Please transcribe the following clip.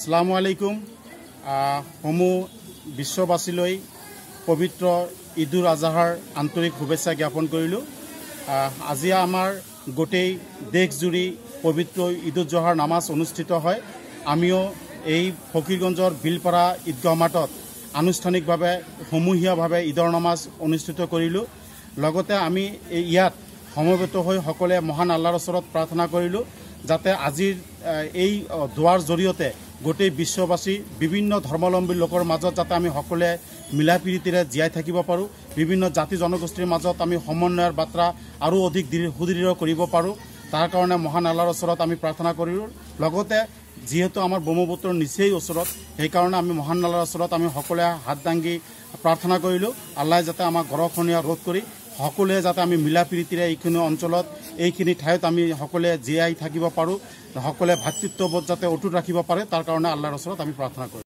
সালাম আলাইকুম সমূহ বিশ্ববাসীলৈ পবিত্ৰ ঈদ উল আজহাৰ আন্তৰিক শুভেচ্ছা জ্ঞাপন কৰিলোঁ আজি আমাৰ গোটেই দেশজুৰি পবিত্ৰ পবিত্ৰ ঈদ উজ্জোহাৰ নামাজ অনুষ্ঠিত হয় আমিও এই ফকীৰগঞ্জৰ বিলপাৰা ঈদগাহ মাঠত আনুষ্ঠানিকভাৱে সমূহীয়াভাৱে ঈদৰ নামাজ অনুষ্ঠিত কৰিলোঁ লগতে আমি ইয়াত সমবেত হৈ সকলোৱে মহান আল্লাহৰ ওসৰ প্ৰাৰ্থনা কৰল যাতে আজিৰ এই দুৱাৰ জৰিয়তে গোটেই বিশ্ববাসী বিভিন্ন ধৰ্মাৱলম্বী লোকৰ মাজত যাতে আমি সকলোৱে মিলা প্ৰীতিৰে জীয়াই থাকিব পাৰোঁ বিভিন্ন জাতি জনগোষ্ঠীৰ মাজত আমি সমন্বয়ৰ বাৰ্তা আৰু অধিক সুদৃঢ় কৰিব পাৰোঁ তাৰ কাৰণে মহান আল্লাৰ ওচৰত আমি প্ৰাৰ্থনা কৰিলোঁ লগতে যিহেতু আমাৰ ব্ৰহ্মপুত্ৰ নিচেই ওচৰত সেইকাৰণে আমি মহান আল্লাৰ ওচৰত আমি সকলোৱে হাত দাঙি প্ৰাৰ্থনা কৰিলোঁ আল্লাহে যাতে আমাৰ ঘৰখনীয়া ৰোধ কৰি সকলোৱে যাতে আমি মিলা প্ৰীতিৰে এইখিনি অঞ্চলত এইখিনি ঠাইত আমি সকলোৱে জীয়াই থাকিব পাৰোঁ সকলোৱে ভাতৃত্ববোধ যাতে অটুট ৰাখিব পাৰে তাৰ কাৰণে আল্লাহৰ ওচৰত আমি প্ৰাৰ্থনা কৰোঁ